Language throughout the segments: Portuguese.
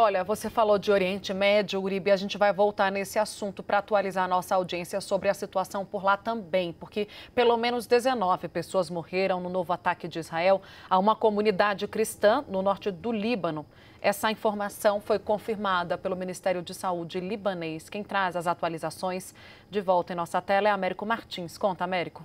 Olha, você falou de Oriente Médio, Uribe, a gente vai voltar nesse assunto para atualizar a nossa audiência sobre a situação por lá também, porque pelo menos 19 pessoas morreram no novo ataque de Israel a uma comunidade cristã no norte do Líbano. Essa informação foi confirmada pelo Ministério de Saúde libanês. Quem traz as atualizações de volta em nossa tela é Américo Martins. Conta, Américo.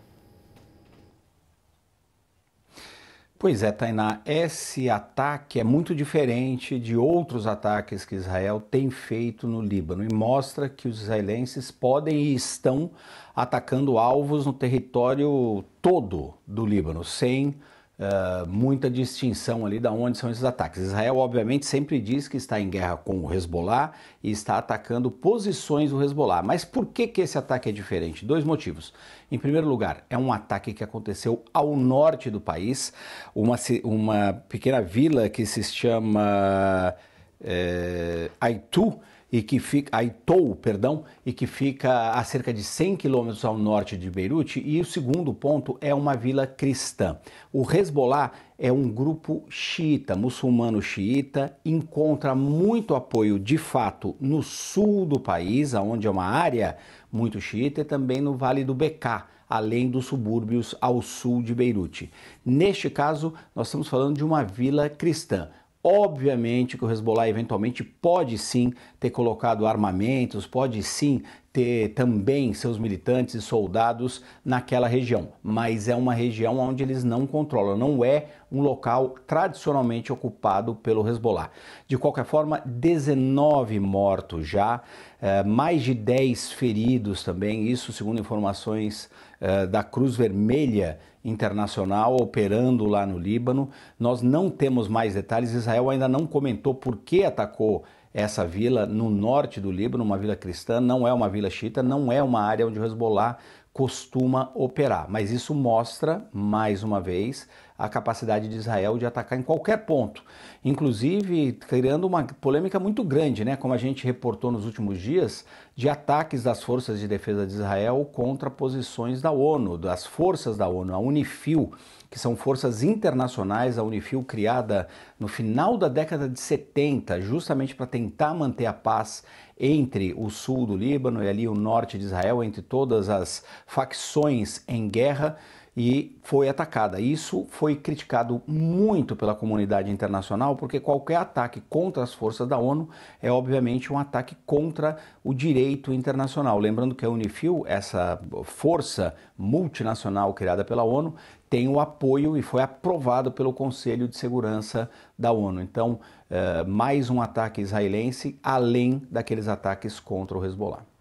Pois é, Tainá, esse ataque é muito diferente de outros ataques que Israel tem feito no Líbano e mostra que os israelenses podem e estão atacando alvos no território todo do Líbano, sem ah, muita distinção ali da onde são esses ataques. Israel, obviamente, sempre diz que está em guerra com o Hezbollah e está atacando posições do Hezbollah. Mas por que, que esse ataque é diferente? Dois motivos. Em primeiro lugar, é um ataque que aconteceu ao norte do país, uma, uma pequena vila que se chama é, Aitu e que fica Aitou, perdão, e que fica a cerca de 100 quilômetros ao norte de Beirute, e o segundo ponto é uma vila cristã. O Hezbollah é um grupo xiita, muçulmano xiita, encontra muito apoio de fato no sul do país, onde é uma área muito xiita, e também no Vale do Becá, além dos subúrbios ao sul de Beirute. Neste caso, nós estamos falando de uma vila cristã. Obviamente que o Hezbollah eventualmente pode sim ter colocado armamentos, pode sim ter também seus militantes e soldados naquela região, mas é uma região onde eles não controlam, não é um local tradicionalmente ocupado pelo Hezbollah. De qualquer forma, 19 mortos já, eh, mais de 10 feridos também, isso segundo informações eh, da Cruz Vermelha Internacional operando lá no Líbano. Nós não temos mais detalhes, Israel ainda não comentou por que atacou essa vila no norte do Líbano, uma vila cristã, não é uma vila xiita, não é uma área onde o Hezbollah costuma operar. Mas isso mostra, mais uma vez, a capacidade de Israel de atacar em qualquer ponto, inclusive criando uma polêmica muito grande, né, como a gente reportou nos últimos dias, de ataques das forças de defesa de Israel contra posições da ONU, das forças da ONU, a Unifil, que são forças internacionais, a Unifil criada no final da década de 70, justamente para tentar manter a paz entre o sul do Líbano e ali o norte de Israel, entre todas as facções em guerra e foi atacada. Isso foi criticado muito pela comunidade internacional, porque qualquer ataque contra as forças da ONU é obviamente um ataque contra o direito internacional. Lembrando que a Unifil, essa força multinacional criada pela ONU, tem o apoio e foi aprovado pelo Conselho de Segurança da ONU. Então, eh, mais um ataque israelense, além daqueles ataques contra o Hezbollah.